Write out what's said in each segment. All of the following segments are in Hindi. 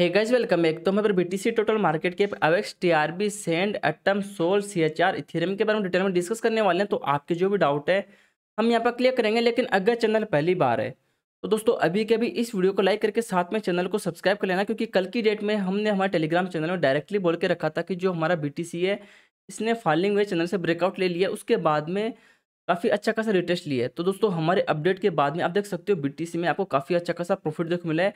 हे गाइज वेलकम बैक तो मैं पर बीटीसी टोटल मार्केट के अवेक्स बी सेंड Atom Sol C H R Ethereum के बारे में डिटेल में डिस्कस करने वाले हैं तो आपके जो भी डाउट है हम यहाँ पर क्लियर करेंगे लेकिन अगर चैनल पहली बार है तो दोस्तों अभी के अभी इस वीडियो को लाइक करके साथ में चैनल को सब्सक्राइब कर लेना क्योंकि कल की डेट में हमने हमारे टेलीग्राम चैनल में डायरेक्टली बोल के रखा था कि जो हमारा बी है इसने फॉलिंग हुए चैनल से ब्रेकआउट ले लिया उसके बाद में काफ़ी अच्छा खासा रिटेस्ट लिए है तो दोस्तों हमारे अपडेट के बाद में आप देख सकते हो बीटीसी में आपको काफ़ी अच्छा खासा प्रॉफिट देखने मिला है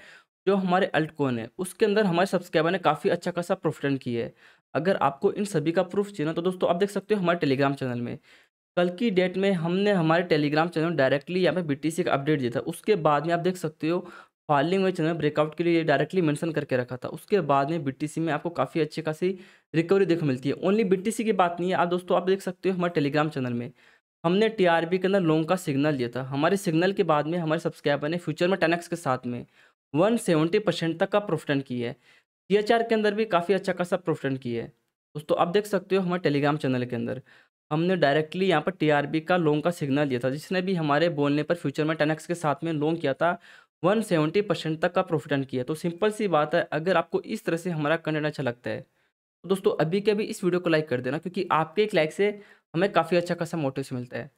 जो हमारे अल्टकोन है उसके अंदर हमारे सब्सक्राइबर ने काफ़ी अच्छा खासा प्रॉफिट रन किया है अगर आपको इन सभी का प्रूफ चाहिए ना तो दोस्तों आप देख सकते हो हमारे टेलीग्राम चैनल में कल की डेट में हमने हमारे टेलीग्राम चैनल में डायरेक्टली यहाँ पे बीटीसी का अपडेट दिया था उसके बाद में आप देख सकते हो फॉलिंग हुए चैनल ब्रेकआउट के लिए डायरेक्टली मेंशन करके रखा था उसके बाद में बीटीसी में आपको काफ़ी अच्छी खासी रिकवरी देखने मिलती है ओनली बीटीसी की बात नहीं है आप दोस्तों आप देख सकते हो हमारे टेलीग्राम चैनल में हमने टी के अंदर लॉन्ग का सिग्नल लिया था हमारे सिग्नल के बाद में हमारे सब्सक्राइबर ने फ्यूचर में टेनक्स के साथ में वन सेवेंटी परसेंट तक का प्रोफिटन किया है टी के अंदर भी काफ़ी अच्छा खासा प्रोफिटन किया है दोस्तों आप देख सकते हो हमारे टेलीग्राम चैनल के अंदर हमने डायरेक्टली यहाँ पर टी का लॉन्ग का सिग्नल लिया था जिसने भी हमारे बोलने पर फ्यूचर में टेनक्स के साथ में लॉन्ग किया था वन सेवेंटी परसेंट तक का प्रोफिट अर्न किया तो सिंपल सी बात है अगर आपको इस तरह से हमारा कंटेंट अच्छा लगता है तो दोस्तों अभी के अभी इस वीडियो को लाइक कर देना क्योंकि आपके एक लाइक से हमें काफ़ी अच्छा खासा मोटिव्स मिलता है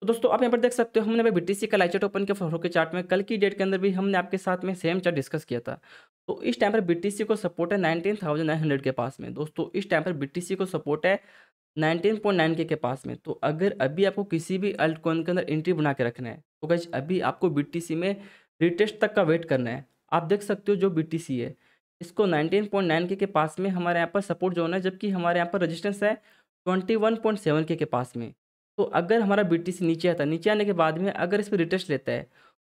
तो दोस्तों आप यहाँ पर देख सकते हो हमने भाई सी का लाइचेट ओपन के फ्लोरो के चार्ट में कल की डेट के अंदर भी हमने आपके साथ में सेम चार्ट डिस्कस किया था तो इस टाइम पर बी को सपोर्ट है नाइनटीन थाउजेंड नाइन हंड्रेड के पास में दोस्तों इस टाइम पर बी को सपोर्ट है नाइनटीन पॉइंट नाइन के के पास में तो अगर अभी आपको किसी भी अल्ट कॉइन के अंदर एंट्री बना के रखना है तो गज अभी आपको बीटीसी में रिटेस्ट तक का वेट करना है आप देख सकते हो जो बीटीसी है इसको नाइनटीन पॉइंट नाइन के के पास में हमारे यहाँ पर सपोर्ट जोन है जबकि हमारे यहाँ पर रजिस्टेंस है ट्वेंटी वन पॉइंट सेवन के के पास में तो अगर हमारा बी टी सी नीचे आता है नीचे आने के बाद में अगर इस पर रिटेस्ट लेता है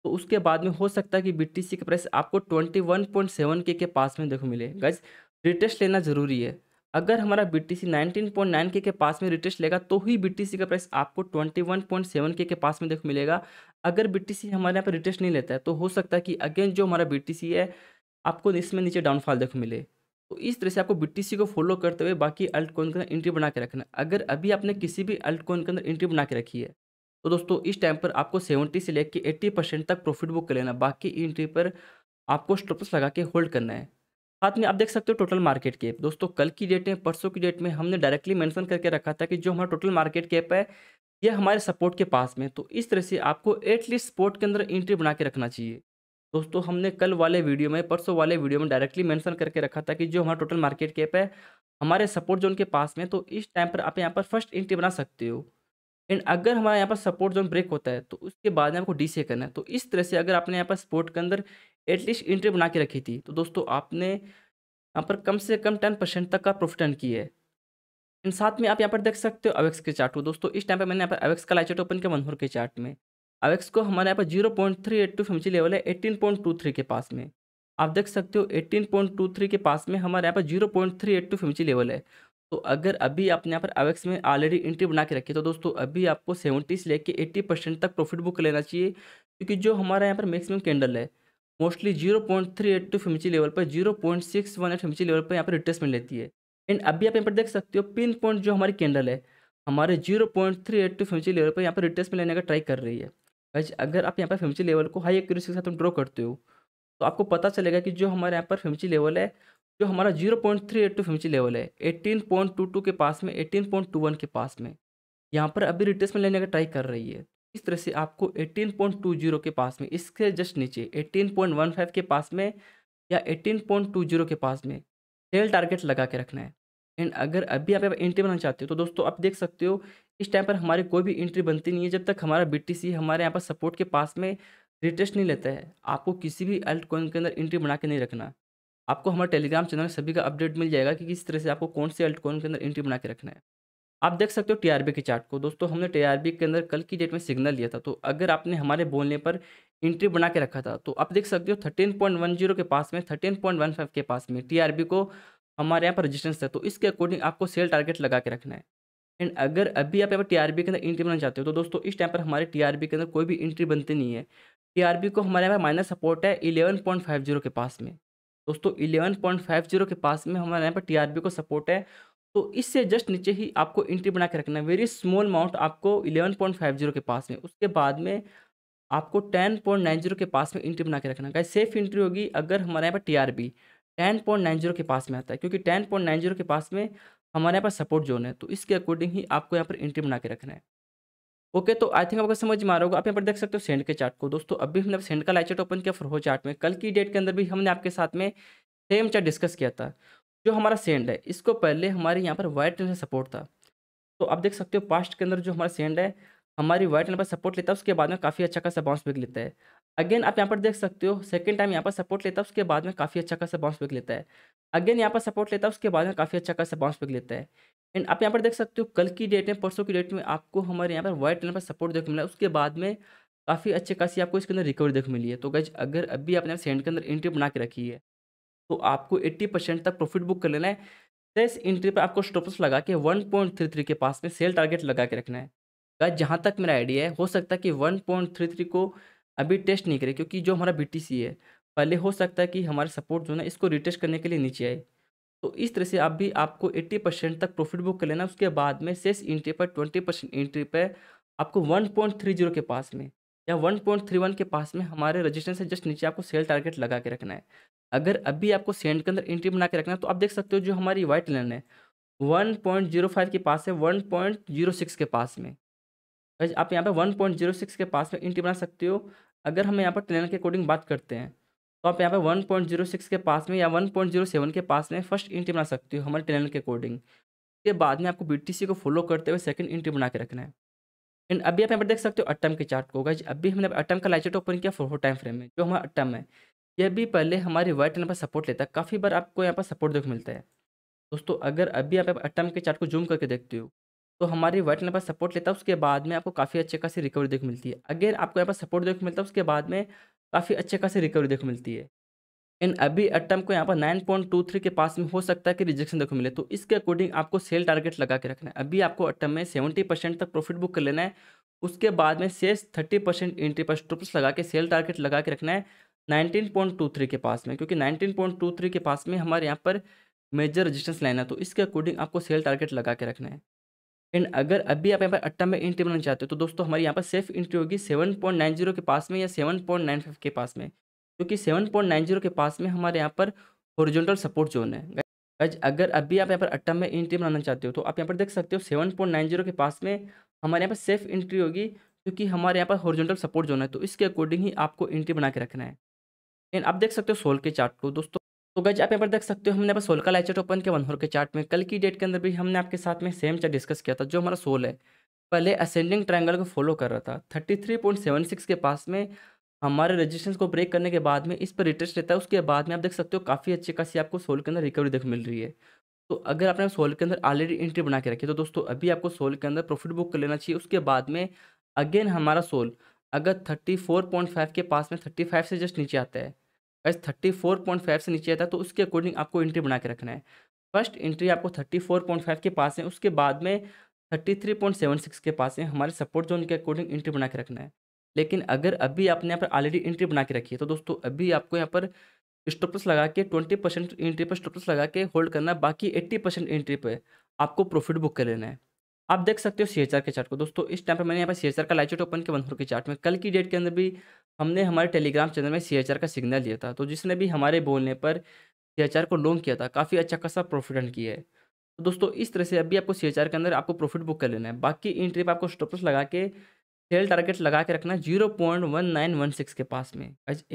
तो उसके बाद में हो सकता है कि बी टी सी का प्राइस आपको ट्वेंटी वन पॉइंट सेवन के के पास में देखो मिले गज रिटेस्ट लेना ज़रूरी है अगर हमारा B T C nineteen point nine K के पास में रिटेस्ट लेगा तो ही बी टी सी का प्राइस आपको ट्वेंटी वन पॉइंट सेवन के के पास में देखो मिलेगा अगर बी टी सी हमारे यहाँ पर रिटेस्ट नहीं लेता है तो हो सकता है कि अगेन जो हमारा बी टी सी है आपको इसमें नीचे डाउनफॉल देखो मिले तो इस तरह से आपको बी को फॉलो करते हुए बाकी अल्ट कोइन के अंदर एंट्री बना के रखना अगर अभी आपने किसी भी अल्ट कोइन के अंदर एंट्री बना के रखी है तो दोस्तों इस टाइम पर आपको सेवेंटी से लेकर एट्टी परसेंट तक प्रॉफिट बुक कर लेना बाकी एंट्री पर आपको स्टॉपस लगा के होल्ड करना है साथ में आप देख सकते हो टोटल मार्केट कैप दोस्तों कल की डेट में परसों की डेट में हमने डायरेक्टली मैंसन करके रखा था कि जो हमारा टोटल मार्केट कैप है यह हमारे सपोर्ट के पास में तो इस तरह से आपको एटलीस्ट सपोर्ट के अंदर एंट्री बना के रखना चाहिए दोस्तों हमने कल वाले वीडियो में परसों वाले वीडियो में डायरेक्टली मेंशन करके रखा था कि जो हमारा टोटल मार्केट कैप है हमारे सपोर्ट जोन के पास में तो इस टाइम पर आप यहाँ पर फर्स्ट एंट्री बना सकते हो एंड अगर हमारा यहाँ पर सपोर्ट जोन ब्रेक होता है तो उसके बाद में आपको डी से करना है तो इस तरह से अगर आपने यहाँ पर सपोर्ट के अंदर एटलीस्ट एंट्री बना के रखी थी तो दोस्तों आपने यहाँ पर कम से कम टेन परसेंट तक का प्रॉफिट अर्न किया है एंड साथ में आप यहाँ पर देख सकते हो अवेक्स के चार्ट को दोस्तों इस टाइम पर मैंने यहाँ पर अवेक्स का लाइचार्ट ओपन किया मनोहर के चार्ट में अब एक्स को हमारे यहाँ पर zero point three eight two Fibonacci level है एट्टीन पॉइंट टू थ्री के पास में आप देख सकते हो एटीन पॉइंट टू थ्री के पास में हमारे यहाँ पर zero point three eight two Fibonacci level है तो अगर अभी आपने यहाँ पर अवेक्स में ऑलरेडी एंट्री बना के रखी तो दोस्तों अभी आपको सेवेंटी से लेकर एट्टी परसेंट तक प्रॉफिट बुक लेना चाहिए क्योंकि जो हमारे यहाँ पर मैक्सिमम कैंडल है mostly zero point three eight two Fibonacci level पर zero point six one eight Fibonacci level पर यहाँ पर रिट्रेसमेंट लेती है एंड अभी आप यहाँ पर देख सकते हो पिन पॉइंट जो हमारी कैंडल है हमारे zero point three eight two Fibonacci level पर यहाँ पर रिट्रेसमेंट लेने का ट्राई कर रही है गाइज अगर आप यहाँ पर फिमची लेवल को हाई एक्यूरेसी के साथ ड्रॉ करते हो तो आपको पता चलेगा कि जो हमारे यहाँ पर फिमची लेवल है जो हमारा zero point three eight two Fibonacci level है एटीन पॉइंट टू टू के पास में एटीन पॉइंट टू वन के पास में यहाँ पर अभी रिटेसमेंट लेने का ट्राई कर रही है इस तरह से आपको 18.20 के पास में इसके जस्ट नीचे 18.15 के पास में या 18.20 के पास में सेल टारगेट लगा के रखना है एंड अगर अभी आप एंट्री बनाना चाहते हो तो दोस्तों आप देख सकते हो इस टाइम पर हमारे कोई भी एंट्री बनती नहीं है जब तक हमारा बी हमारे यहाँ पर सपोर्ट के पास में रिटेस्ट नहीं लेता है आपको किसी भी अल्ट कोइन के अंदर एंट्री बना के नहीं रखना आपको हमारे टेलीग्राम चैनल सभी का अपडेट मिल जाएगा कि किस तरह से आपको कौन से अल्ट कोइन के अंदर एंट्री बना के रखना है आप देख सकते हो टी के चार्ट को दोस्तों हमने टी के अंदर कल की डेट में सिग्नल लिया था तो अगर आपने हमारे बोलने पर एंट्री बना के रखा था तो आप देख सकते हो थर्टीन के पास में थर्टीन के पास में टीआरबी को हमारे यहाँ पर रजिस्टेंस है तो इसके अकॉर्डिंग आपको सेल टारगेट लगा के रखना है एंड अगर अभी आप यहाँ पर टीआरबी के अंदर एंट्री बनाना चाहते हो तो दोस्तों इस टाइम पर हमारे टीआरबी के अंदर कोई भी एंट्री बनती नहीं है टीआरबी को हमारे यहाँ पर माइनस सपोर्ट है इलेवन पॉइंट फाइव जीरो के पास में दोस्तों इलेवन पॉइंट फाइव जीरो के पास में हमारे यहाँ पर टीआरबी को सपोर्ट है तो इससे जस्ट नीचे ही आपको एंट्री बना के रखना है वेरी स्मॉल अमाउंट आपको इलेवन पॉइंट फाइव जीरो के पास में उसके बाद में आपको टेन पॉइंट नाइन जीरो के पास में एंट्री बना के रखना है सेफ एंट्री होगी अगर हमारे यहाँ पर B ten point nine zero के पास में आता है क्योंकि टेन पॉइंट नाइन जीरो के पास में हमारे यहाँ पर सपोर्ट जोन है तो इसके अकॉर्डिंग ही आपको यहाँ पर एंट्री बना के रखना है ओके तो आई थिंक आपको समझ में आ रहा होगा आप यहाँ पर देख सकते हो सेंड के चार्ट को दोस्तों अभी हमने सेंड का लाइट ओपन किया हो चार्ट में कल की डेट के अंदर भी हमने आपके साथ में सेम चार्ट डिस्कस किया था जो हमारा सेंड है इसको पहले हमारे यहाँ पर वाइट ट्रेन से सपोर्ट था तो आप देख सकते हो पास्ट के अंदर जो हमारा सेंड है हमारी वाइट ट्रेन पर सपोर्ट लेता है उसके बाद में काफ़ी अच्छा खासा बाउंस बिक लेता है अगेन आप यहाँ पर देख सकते हो सेकेंड टाइम यहाँ पर सपोर्ट लेता है उसके बाद में काफ़ी अच्छा खासा बाउंस बैक लेता है अगेन यहाँ पर सपोर्ट लेता है उसके बाद में काफ़ी अच्छा खासा बाउंस बैक लेता है एंड आप यहाँ पर देख सकते हो कल की डेट में परसों की डेट में आपको हमारे यहाँ पर व्हाइट लाइन पर सपोर्ट देखने मिला उसके बाद में काफ़ी अच्छे खासी आपको इसके अंदर रिकवरी देख मिली है तो गज अगर अभी आपने सेंड के अंदर एंट्री बना के रखी है तो आपको एट्टी परसेंट तक प्रॉफिट बुक कर लेना है सेस एंट्री पर आपको स्टॉपस लगा के वन पॉइंट थ्री थ्री के पास में सेल टारगेट लगा के रखना है गज जहाँ तक मेरा आइडिया है हो सकता है कि वन पॉइंट थ्री थ्री को अभी टेस्ट नहीं करे क्योंकि जो हमारा बी है पहले हो सकता है कि हमारे सपोर्ट जो है इसको रिटेस्ट करने के लिए नीचे आए तो इस तरह से आप भी आपको 80 परसेंट तक प्रॉफिट बुक कर लेना उसके बाद में सेस इंट्री पर 20 परसेंट इंट्री पर आपको 1.30 के पास में या 1.31 के पास में हमारे रजिस्ट्रेंस से जस्ट नीचे आपको सेल टारगेट लगा के रखना है अगर अभी आपको सेंड के अंदर एंट्री बना के रखना है तो आप देख सकते हो जो हमारी वाइट लाइन है वन के पास है वन के पास में आप यहाँ पर वन के पास में एंट्री बना सकते हो अगर हम यहाँ पर टनल के अकॉर्डिंग बात करते हैं तो आप यहाँ पर वन पॉइंट जीरो सिक्स के पास में या वन पॉइंट जीरो सेवन के पास में फर्स्ट इंट्री बना सकते हो हमारे टनल के अकॉर्डिंग उसके बाद में आपको बी को फॉलो करते हुए सेकेंड इंट्री बना के रखना है एंड अभी आप यहाँ पर देख सकते हो अटम के चार्ट को गाइज अभी हमने अटम का लाइचेट ओपन किया फोर टाइम फ्रेम में जो हमारा अटम है यह भी पहले हमारी वाइट टनल पर सपोर्ट लेता है काफ़ी बार आपको यहाँ पर सपोर्ट देखने मिलता है दोस्तों अगर अभी आप अटम के चार्ट को जूम करके देखते हो तो हमारी व्हाइट लाइन पर सपोर्ट लेता है उसके बाद में आपको काफ़ी अच्छे खासी रिकवरी देख मिलती है अगेन आपको यहाँ पर सपोर्ट देख मिलता है उसके बाद में काफ़ी अच्छे खासी रिकवरी देख मिलती है इन अभी अटम को यहाँ पर नाइन पॉइंट टू थ्री के पास में हो सकता है कि रिजेक्शन देखो मिले तो इसके अकॉर्डिंग आपको सेल टारगेट लगा के रखना है अभी आपको अटम में सेवेंटी परसेंट तक प्रॉफिट बुक कर लेना है उसके बाद में शेष थर्टी परसेंट एंट्री पर स्टॉप्स लगा के सेल टारगेट लगा के रखना है थ्री के पास में क्योंकि थ्री के पास में हमारे यहाँ पर मेजर रजिस्टेंस लाइन है तो इसके अकॉर्डिंग आपको सेल टारगेट लगा के रखना है एंड अगर अभी आप यहाँ पर अट्टा में एंट्री बनाना चाहते हो तो दोस्तों हमारे यहाँ पर सेफ एंट्री होगी सेवन पॉइंट नाइन जीरो के पास में या सेवन पॉइंट नाइन फाइव के पास में क्योंकि सेवन पॉइंट नाइन जीरो के पास में हमारे यहाँ पर हॉरिजॉन्टल सपोर्ट जोन है अगर अभी आप यहाँ पर अट्टा में एंट्री बनाना चाहते हो तो आप यहाँ पर देख सकते हो सेवन पॉइंट नाइन जीरो के पास में हमारे यहाँ पर सेफ एंट्री होगी क्योंकि हमारे यहाँ पर हॉरिजॉन्टल सपोर्ट जोन है तो इसके अकॉर्डिंग ही आपको एंट्री बना के रखना है एंड आप देख सकते हो सोल के चार्ट को दोस्तों तो गज आप यहाँ पर देख सकते हो हमने पर सोल का लाइचेट ओपन किया वन होर के चार्ट में कल की डेट के अंदर भी हमने आपके साथ में सेम चार्ट डिस्कस किया था जो हमारा सोल है पहले असेंडिंग ट्रायंगल को फॉलो कर रहा था thirty three point seven six के पास में हमारे रजिस्टेंस को ब्रेक करने के बाद में इस पर रिटर्स रहता है उसके बाद में आप देख सकते हो काफ़ी अच्छी खासी आपको सोल के अंदर रिकवरी देख मिल रही है तो अगर आपने सोल के अंदर ऑलरेडी एंट्री बना के रखी तो दोस्तों अभी आपको सोल के अंदर प्रॉफिट बुक कर लेना चाहिए उसके बाद में अगेन हमारा सोल अगर थर्टी फोर पॉइंट फाइव के पास में थर्टी फाइव से जस्ट नीचे आता है थर्टी फोर पॉइंट फाइव से नीचे आता है तो उसके अकॉर्डिंग आपको एंट्री बना के रखना है फर्स्ट एंट्री आपको थर्टी फोर पॉइंट फाइव के पास है उसके बाद में thirty three point seven six के पास है हमारे सपोर्ट जोन के अकॉर्डिंग एंट्री बना के रखना है लेकिन अगर अभी आपने यहाँ पर ऑलरेडी एंट्री बना के रखी है तो दोस्तों अभी आपको यहाँ पर स्टॉपस लगा के ट्वेंटी परसेंट एंट्री पर स्टॉपस लगा के होल्ड करना है बाकी एट्टी परसेंट एंट्री पर आपको प्रॉफिट बुक कर लेना है आप देख सकते हो सी के चार्ट को दोस्तों इस टाइम पर मैंने यहाँ पर सी का लाइट ओपन के वन के चार्ट में कल की डेट के अंदर भी हमने हमारे टेलीग्राम चैनल में सी का सिग्नल दिया था तो जिसने भी हमारे बोलने पर सी को लॉन्ग किया था काफ़ी अच्छा खासा प्रॉफिट रन किया है तो दोस्तों इस तरह से अभी आपको सी के अंदर आपको प्रॉफिट बुक कर लेना है बाकी इन ट्रिप आपको स्टॉपलॉस लगा के सेल टारगेट लगा के रखना zero point one nine one six के पास में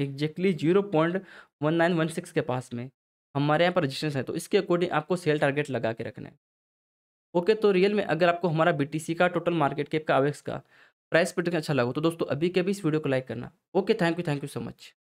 exactly zero point one nine one six के पास में हमारे यहाँ पर रजिस्टेंस है तो इसके अकॉर्डिंग आपको सेल टारगेट लगा के रखना है ओके तो रियल में अगर आपको हमारा बी का टोटल मार्केट कैप का अवेक्स का प्राइस पर तो अच्छा लगा तो दोस्तों अभी के अभी इस वीडियो को लाइक करना okay thank you thank you so much